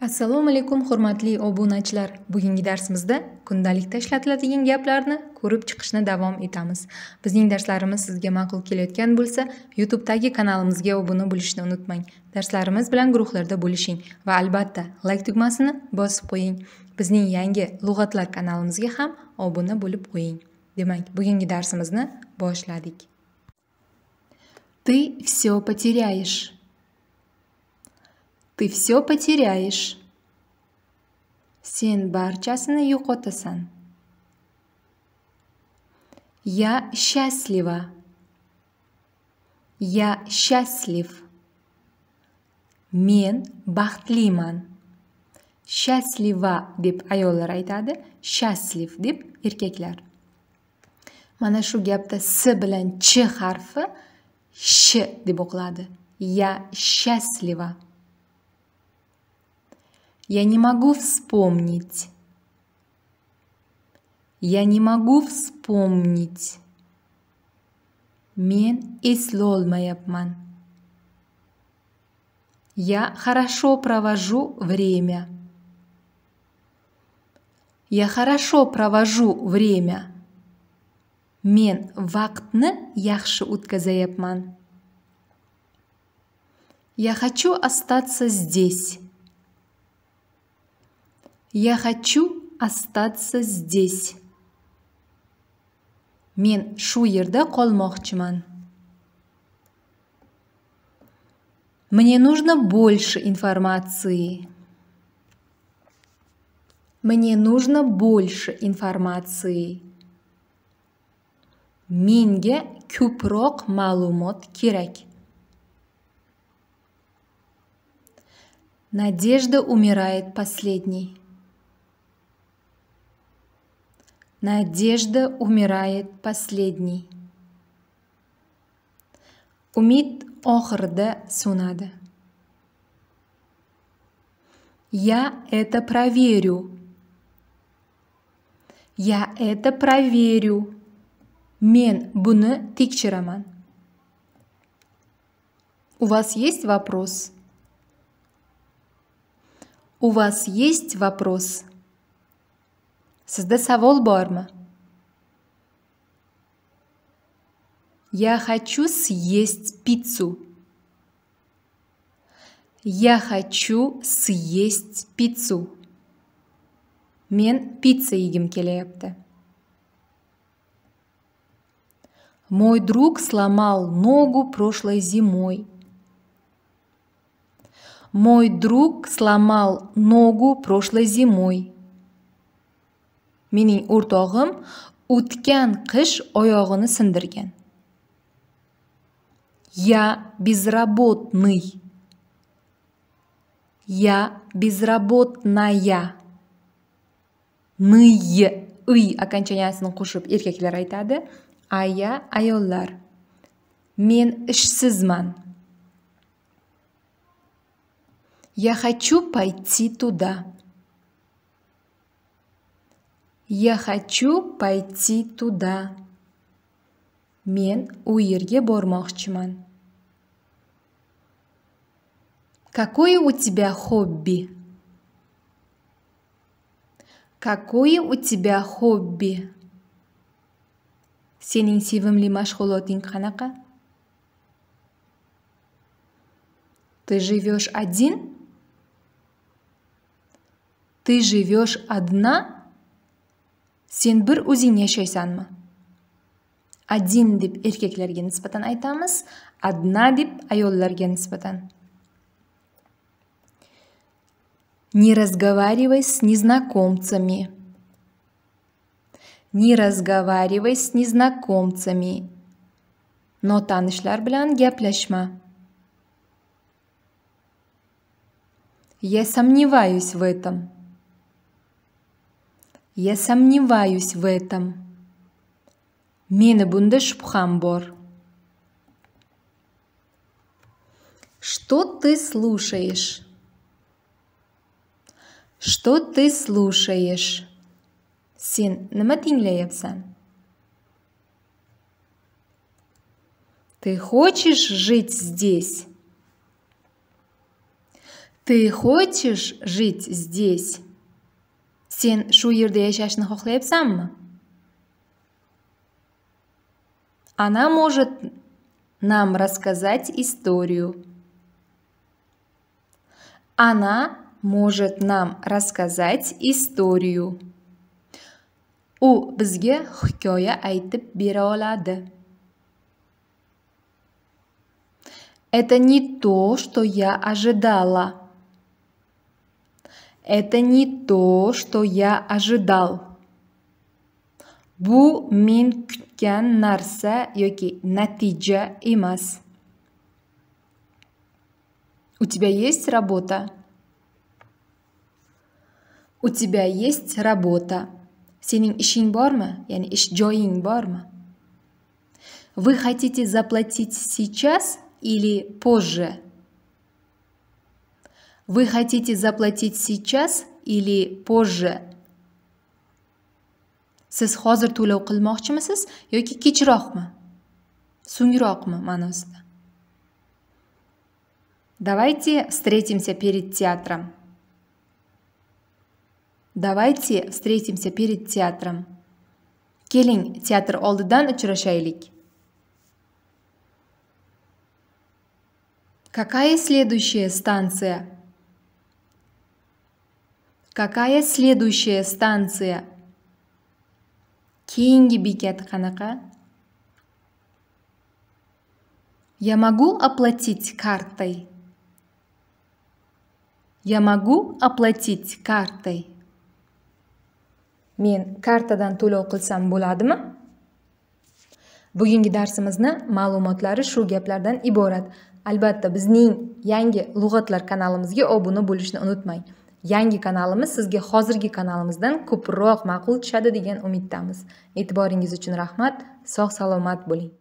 assalomu alaykum hurmatli obunachilar bugungi darsimizda kundalikda ishlatiladigan gaplarni ko'rib chiqishni davom etamiz bizning darslarimiz sizga ma'qul kelayotgan bo'lsa youtubedagi kanalimizga obuna bo'lishni unutmang darslarimiz bilan guruhlarda bo'lishing va albatta layk tugmasini bosib qo'ying bizning yangi lug'atlar kanalimizga ham obuna bo'lib qo'ying demak bugungi darsimizni boshladik ты все потеряешь ты все потеряешь. Сен барчасыны юқотасан. Я счастлива. Я счастлив. Мен бахтлиман. Счастлива деп айолар айтады, счастлив деп еркекляр. Мана шу гэпта с блян ч харфы ш деп оқлады. Я счастлива. Я счастлива. Я не могу вспомнить. Я не могу вспомнить. Мен эслолмаяпман. Я хорошо провожу время. Я хорошо провожу время. Мен вактны яхши утказаяпман. Я хочу остаться здесь. Я хочу остаться здесь. Мен шу ерда колмохчман. Мне нужно больше информации. Мне нужно больше информации. Минге кюпрок малумот Кирек. Надежда умирает последней. Надежда умирает последней. Умит охрда сунада. Я это проверю. Я это проверю. Мен буны тикчераман. У вас есть вопрос? У вас есть вопрос? sizda savol bormi я хочу съесть пиццу я хочу съесть пиццу Мен pitsa yegim kelyapti мой друг сломал ногу прошлой зимой мой друг сломал ногу прошлой зимой mening o'rtog'im o'tgan qish oyog'ini sindirgan я безработный я безработная ны uy окончаниясini qo'shib erkaklar aytadi aya ayollar men ishsizman я хочу пойти туда Я хочу пойти туда. Мен у ерге бормоқчиман. Какое у тебя хобби? Какое у тебя хобби? Сенин ли машғулотинг қанақа? Ты живешь один? Ты живешь одна? sen bir o'zing yashaysanmi один deb erkaklarga nisbatan aytamiz одна deb ayollarga nisbatan не разговаривай с незнакомцами не разговаривай с незнакомцами notanishlar bilan gaplashma я сомневаюсь в этом я сомневаюсь в этом. Мені bunda shubham бор. Что ты слушаешь? Что ты слушаешь? Сен nima тыңлайапсың? Ты хочешь жить здесь? Ты хочешь жить здесь? sen shu yerda yashashni xohlayapsanmi она может нам рассказать историю она может нам рассказать историю У bizga hikoya aytib bera oladi это не то что я ожидала это не то, что я ожидал. Bu men kutgan narsa yoki natija emas. У тебя есть работа? У тебя есть работа. Сенин ишин барма, яни иш джоин барма. Вы хотите заплатить сейчас или позже? Вы хотите заплатить сейчас или позже? Siz hozir to'lov qilmoqchimisiz yoki kechroqmi? So'ngroqmi ma'nosida. Давайте встретимся перед театром. Давайте встретимся перед театром. Keling, teatr oldidan uchrashaylik. Какая следующая станция? Какая следующая станция? Кейнги бекет канака. Я могу оплатить картой? Я могу оплатить картой? Мен картадан тулеу кылсам буладыма? Бүгінгі дарсымызны малуматлары шу геплардан иборат. Албатта, бізнің яңге луғатлар каналымызге обуны бөлішіні ұнытмай. yangi kanalimiz sizga hozirgi kanalimizdan ko'proq ma'qul tushadi degan umiddamiz e'tiboringiz uchun rahmat sog' salomat bo'ling